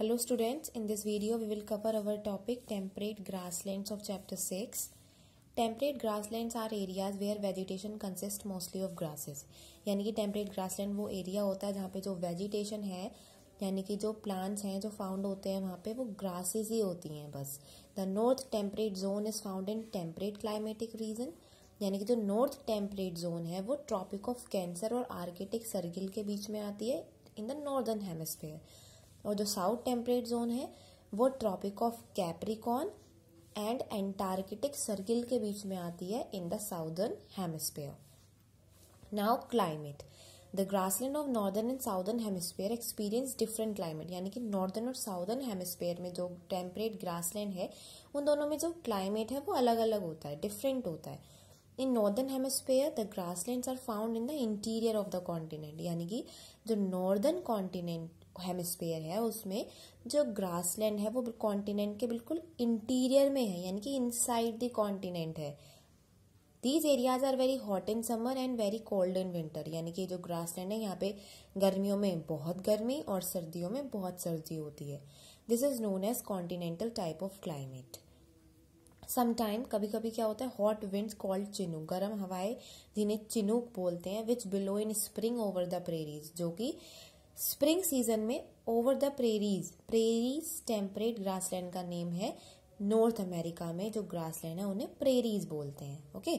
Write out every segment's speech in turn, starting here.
Hello students, in this video we will cover our topic temperate grasslands of chapter 6. Temperate grasslands are areas where vegetation consists mostly of grasses. यानी कि temperate grassland वो area होता है जहाँ पे जो vegetation है यानी कि जो plants हैं जो found होते हैं वहाँ पे वो grasses ही होती हैं बस The north temperate zone is found in temperate climatic region. यानी कि जो नॉर्थ टेम्परेट जोन है वो ट्रॉपिक ऑफ कैंसर और आर्किटिक सर्किल के बीच में आती है इन द नॉर्दर्न हेमिस्फेयर और जो साउथ टेम्परेट जोन है वो Tropic of Capricorn and Antarctic Circle के बीच में आती है in the southern hemisphere now climate the grassland of northern and southern hemisphere experience different climate यानी कि नॉर्दर्न और साउदर्न हेमिस्फेयर में जो टेम्परेट ग्रासलैंड है उन दोनों में जो क्लाइमेट है वो अलग अलग होता है डिफरेंट होता है in northern hemisphere the grasslands are found in the interior of the continent यानी कि जो नॉर्दर्न कॉन्टिनेंट हेमिस्फेयर है उसमें जो ग्रासलैंड है वो कॉन्टिनेंट के बिल्कुल इंटीरियर में है यानी कि इनसाइड द कॉन्टिनेंट है these areas are very hot in summer and very cold in winter यानी कि जो ग्रास लैंड है यहाँ पे गर्मियों में बहुत गर्मी और सर्दियों में बहुत सर्दी होती है this is known as continental type of climate sometime कभी कभी क्या होता है हॉट विंड कॉल्ड चिनूक गर्म हवाएं जिन्हें चिनूक बोलते हैं which blow in spring over the prairies जो कि स्प्रिंग सीजन में over the prairies prairies temperate grassland का नेम है नॉर्थ अमेरिका में जो ग्रासलैंड है उन्हें प्रेरीज बोलते हैं ओके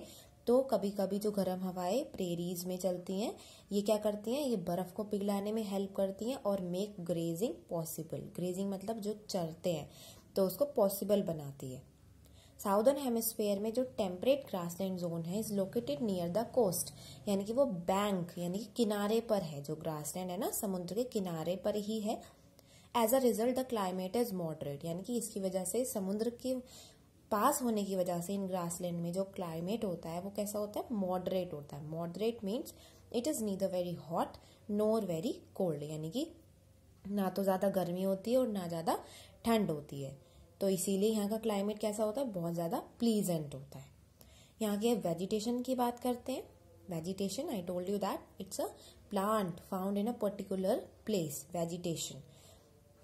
तो कभी कभी जो गर्म हवाएं प्रेरीज में चलती हैं ये क्या करती हैं ये बर्फ़ को पिघलाने में हेल्प करती हैं और मेक ग्रेजिंग पॉसिबल ग्रेजिंग मतलब जो चरते हैं तो उसको पॉसिबल बनाती है साउदर्न हेमिस्फेयर में जो टेम्परेट लैंड जोन है is located near the coast यानी कि वो बैंक यानी कि किनारे पर है जो लैंड है ना समुद्र के किनारे पर ही है as a result the climate is moderate यानी कि इसकी वजह से समुद्र के पास होने की वजह से इन लैंड में जो क्लाइमेट होता है वो कैसा होता है मॉडरेट होता है moderate means it is neither very hot nor very cold यानी कि ना तो ज़्यादा गर्मी होती है और ना ज़्यादा ठंड होती है तो इसीलिए यहाँ का क्लाइमेट कैसा होता है बहुत ज़्यादा प्लीजेंट होता है यहाँ के वेजिटेशन की बात करते हैं vegetation I told you that it's a plant found in a particular place vegetation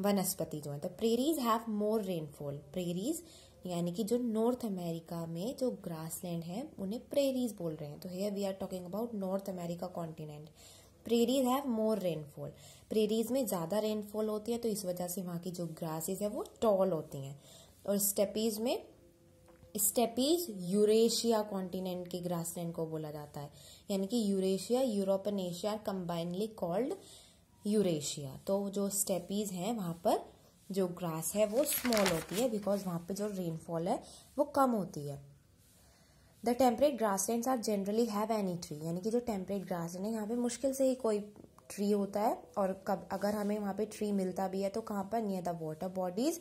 वनस्पति जो है तो prairies have more rainfall prairies यानी कि जो नॉर्थ अमेरिका में जो ग्रासलैंड है उन्हें प्रेरीज बोल रहे हैं तो here we are talking about north America continent prairies have more rainfall prairies में ज़्यादा रेनफॉल होती है तो इस वजह से वहाँ की जो ग्रासेज है वो टॉल होती हैं और स्टेपीज में स्टेपीज यूरेशिया कॉन्टिनेंट के ग्रासलैंड को बोला जाता है यानी कि Eurasia Europe and Asia combinedly called Eurasia तो जो स्टेपीज हैं वहाँ पर जो ग्रास है वो स्मॉल होती है बिकॉज वहाँ पे जो रेनफॉल है वो कम होती है the temperate grassland are generally have any tree यानी कि जो टेम्परेट ग्रास लैंड है यहाँ पे मुश्किल से ही कोई ट्री होता है और कब अगर हमें वहाँ पे ट्री मिलता भी है तो कहाँ पर नियर द वाटर बॉडीज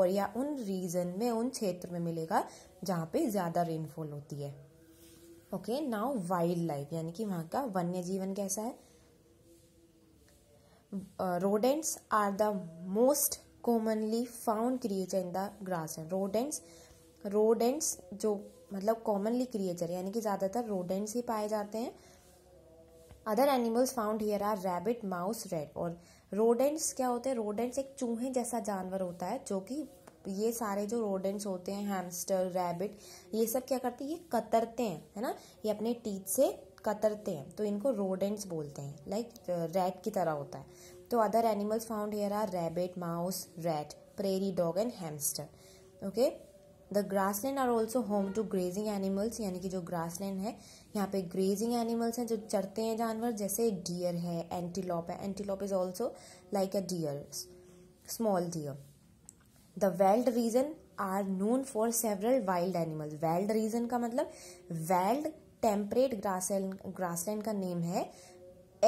और या उन रीजन में उन क्षेत्र में मिलेगा जहाँ पे ज़्यादा रेनफॉल होती है ओके नाउ वाइल्ड लाइफ यानी कि वहाँ का वन्य जीवन कैसा है rodents are the most commonly found creature in the grass rodents rodents जो मतलब कॉमनली क्रिएचर यानी कि ज़्यादातर रोडेंट्स ही पाए जाते हैं other animals found here are rabbit mouse rat और रोडेंट्स क्या होते हैं रोडेंट्स एक चूहे जैसा जानवर होता है जो कि ये सारे जो रोडेंट्स होते हैं हैमस्टर रैबिट ये सब क्या करते हैं ये कतरते हैं है ना ये अपने टीथ से कतरते हैं तो इनको रोडेंट्स बोलते हैं लाइक रैट uh, की तरह होता है तो other animals found here are rabbit mouse rat prairie dog and hamster okay the grassland are also home to grazing animals यानी कि जो ग्रास लैंड है यहाँ पे ग्रेजिंग एनिमल्स हैं जो चरते हैं जानवर जैसे डियर है एंटीलॉप है antelope is also like a deer small deer the veld region are known for several wild animals veld region का मतलब वेल्ड टेम्परेट ग्रास ग्रासलैंड का नेम है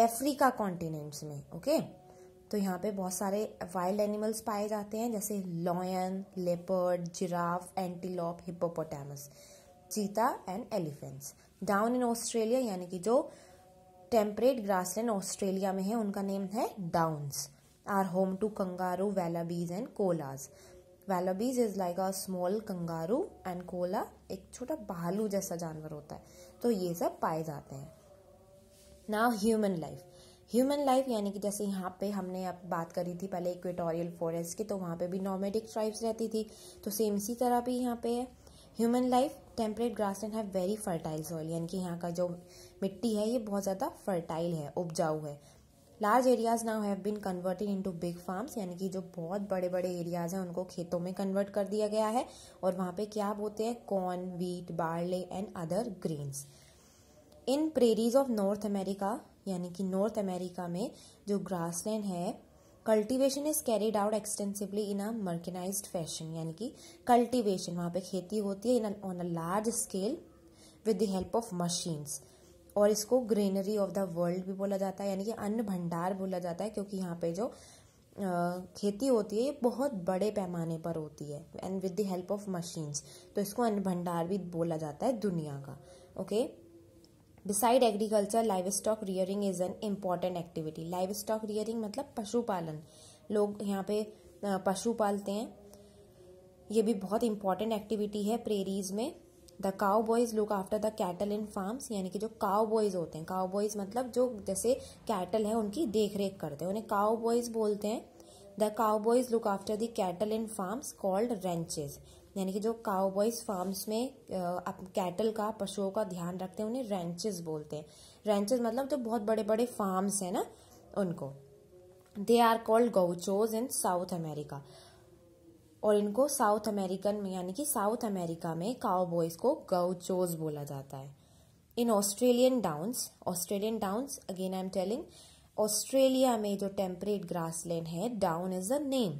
अफ्रीका कॉन्टिनेंट्स में ओके okay? तो यहाँ पे बहुत सारे वाइल्ड एनिमल्स पाए जाते हैं जैसे lion leopard giraffe antelope hippopotamus cheetah and elephants down in Australia यानी कि जो टेम्परेट ग्रासलैंड ऑस्ट्रेलिया में है उनका नेम है downs are home to kangaroo wallabies and koalas wallabies is like a small kangaroo and koala एक छोटा भालू जैसा जानवर होता है तो ये सब पाए जाते हैं now human life human life यानी कि जैसे यहाँ पे हमने अब बात करी थी पहले इक्वेटोरियल फॉरेस्ट की तो वहाँ पे भी नॉमेडिक ट्राइब्स रहती थी तो सेम इसी तरह भी यहाँ पे है human life temperate grass and है वेरी फर्टाइल सॉइल यानी कि यहाँ का जो मिट्टी है ये बहुत ज़्यादा फर्टाइल है उपजाऊ है large areas now have been converted into big farms यानी कि जो बहुत बड़े बड़े एरियाज हैं उनको खेतों में कन्वर्ट कर दिया गया है और वहाँ पे क्या बोते हैं corn wheat barley and other greens in prairies of north America यानी कि नॉर्थ अमेरिका में जो ग्रासलैंड है cultivation is carried out extensively in a organised fashion यानी कि कल्टीवेशन वहाँ पे खेती होती है in on a large scale with the help of machines और इसको ग्रीनरी ऑफ द वर्ल्ड भी बोला जाता है यानी कि अन्न भंडार बोला जाता है क्योंकि यहाँ पे जो खेती होती है ये बहुत बड़े पैमाने पर होती है and with the help of machines तो इसको अन्न भंडार भी बोला जाता है दुनिया का okay okay? Livestock rearing is an important activity livestock rearing मतलब पशुपालन लोग यहाँ पे पशु पालते हैं ये भी बहुत इंपॉर्टेंट एक्टिविटी है प्रेरीज में the cowboys look after the cattle in farms यानी कि जो काउ बॉयज होते हैं काउ बॉयज मतलब जो जैसे कैटल है उनकी देख रेख करते हैं उन्हें काउ बॉयज बोलते हैं the cowboys look after the cattle in farms called ranches यानी कि जो काउबॉयज फार्म्स में कैटल का पशुओं का ध्यान रखते हैं उन्हें रेंचेस बोलते हैं रेंचेस मतलब जो तो बहुत बड़े बड़े फार्म्स हैं ना उनको they are called gauchos in south America और इनको साउथ अमेरिकन में यानी कि साउथ अमेरिका में काउबॉयज को गौचोज बोला जाता है in Australian downs Australian downs again I am telling Australia में जो टेम्परेट ग्रास है down is the name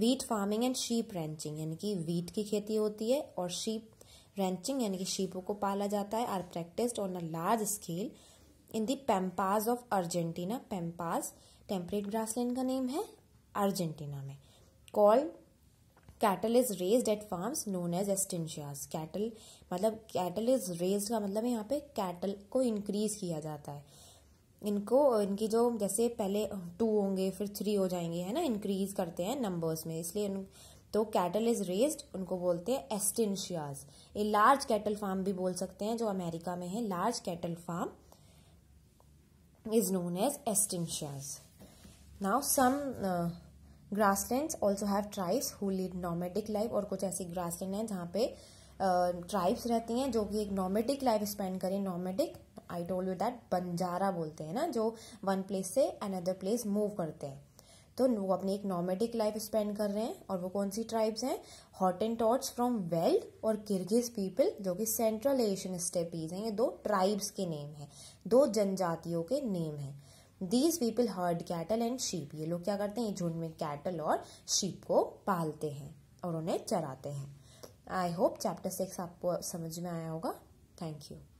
wheat farming and sheep ranching यानी कि वीट की खेती होती है और शीप रेंचिंग यानी कि शीपों को पाला जाता है are practised on a large scale in the pampas of Argentina pampas temperate grassland का नेम है अर्जेंटीना में call cattle is raise at farm known as estancias cattle मतलब कैटल इज रेज का मतलब यहाँ पे कैटल को इंक्रीज किया जाता है इनको इनकी जो जैसे पहले टू होंगे फिर थ्री हो जाएंगे है ना इंक्रीज करते हैं नंबर्स में इसलिए तो कैटल इज रेस्ड उनको बोलते हैं एस्टिनशियाज ये लार्ज कैटल फार्म भी बोल सकते हैं जो अमेरिका में है large cattle farm is known as estancias now some grassland also have tribes who lead nomadic life और कुछ ऐसी ग्रासलैंड हैं जहाँ पे ट्राइब्स uh, रहती हैं जो कि एक नॉमेटिक लाइफ स्पेंड करें nomadic I told you that Banjara बोलते हैं ना जो वन प्लेस से अनदर प्लेस मूव करते हैं तो वो अपनी एक नॉमेटिक लाइफ स्पेंड कर रहे हैं और वो कौन सी ट्राइब्स हैं Hottentots from veld और किर्गिज पीपल जो कि सेंट्रल एशियन स्टेपीज हैं ये दो ट्राइब्स के नेम हैं दो जनजातियों के नेम हैं these people herd cattle and sheep ये लोग क्या करते हैं झुंड में कैटल और शीप को पालते हैं और उन्हें चराते हैं आई होप चैप्टर सिक्स आपको समझ में आया होगा थैंक यू